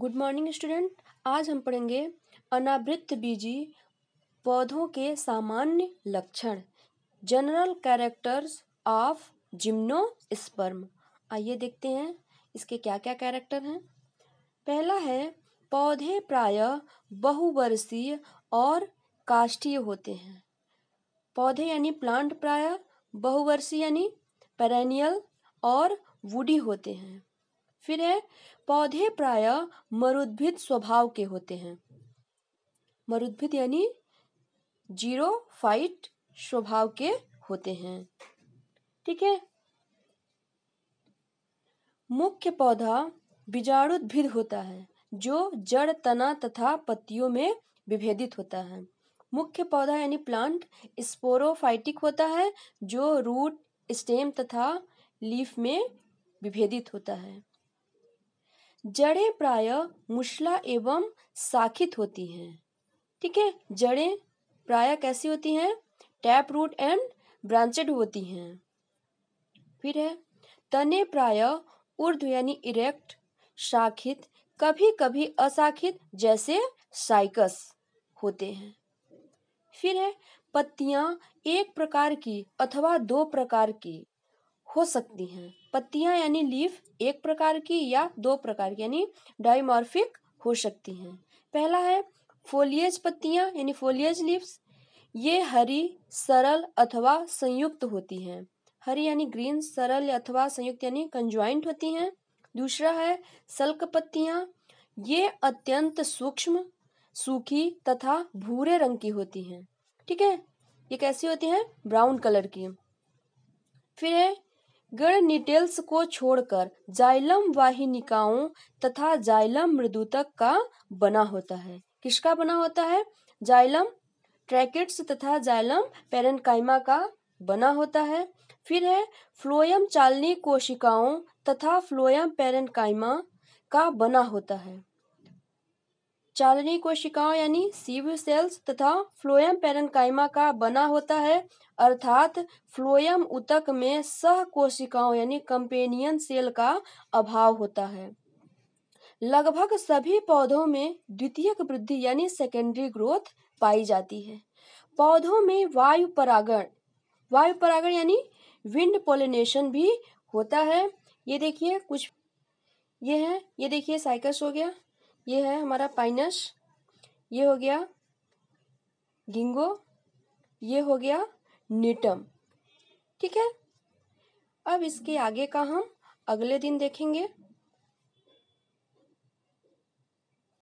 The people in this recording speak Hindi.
गुड मॉर्निंग स्टूडेंट आज हम पढ़ेंगे अनावृत बीजी पौधों के सामान्य लक्षण जनरल कैरेक्टर्स ऑफ जिम्नोस्पर्म आइए देखते हैं इसके क्या क्या कैरेक्टर हैं पहला है पौधे प्रायः बहुवर्षीय और काष्ठीय होते हैं पौधे यानी प्लांट प्रायः बहुवर्षीय यानी पेरेनियल और वुडी होते हैं फिर है पौधे प्राय मरुद्भिद स्वभाव के होते हैं मरुद्भिद यानी जीरो फाइट स्वभाव के होते हैं ठीक है मुख्य पौधा बीजाणुद्भिद होता है जो जड़ तना तथा पत्तियों में विभेदित होता है मुख्य पौधा यानी प्लांट स्पोरोफाइटिक होता है जो रूट स्टेम तथा लीफ में विभेदित होता है जड़ें प्राय मुशला एवं शाखित होती हैं ठीक है जड़ें प्राय कैसी होती हैं टैप रूट एंड ब्रांचेड होती हैं फिर है तने प्राय ऊर्ध्व यानी इरेक्ट शाखित कभी कभी अशाखित जैसे साइकस होते हैं फिर है पत्तियां एक प्रकार की अथवा दो प्रकार की हो सकती हैं पत्तियां यानी लीफ एक प्रकार की या दो प्रकार की यानी डाइमॉर्फिक हो सकती हैं पहला है फोलियज पत्तियां यानी फोलियज लीव्स ये हरी सरल अथवा संयुक्त होती हैं हरी यानी ग्रीन सरल अथवा संयुक्त यानी कंज्वाइंट होती हैं दूसरा है सल्क पत्तियां ये अत्यंत सूक्ष्म सूखी तथा भूरे रंग की होती हैं ठीक है ये कैसी होती हैं ब्राउन कलर की फिर है गर्निटेल्स को छोड़कर जाइलम वाहिनिकाओं तथा जाइलम मृदुतक का बना होता है किसका बना होता है जाइलम ट्रैकेट्स तथा जाइलम पेरेंकाइमा का बना होता है फिर है फ्लोयम चालनी कोशिकाओं तथा फ्लोयम पेरेंकाइमा का बना होता है चालनी कोशिकाओं यानी सीव सेल्स तथा फ्लोएम पेरनकाइमा का बना होता है अर्थात फ्लोएम उतक में सह कोशिकाओं यानी कंपेनियन सेल का अभाव होता है लगभग सभी पौधों में द्वितीयक वृद्धि यानी सेकेंडरी ग्रोथ पाई जाती है पौधों में वायु परागण वायु परागण यानी विंड पोलिनेशन भी होता है ये देखिए कुछ ये है ये देखिए साइकस हो गया ये है हमारा पाइनस ये हो गया गिंगो ये हो गया निटम ठीक है अब इसके आगे का हम अगले दिन देखेंगे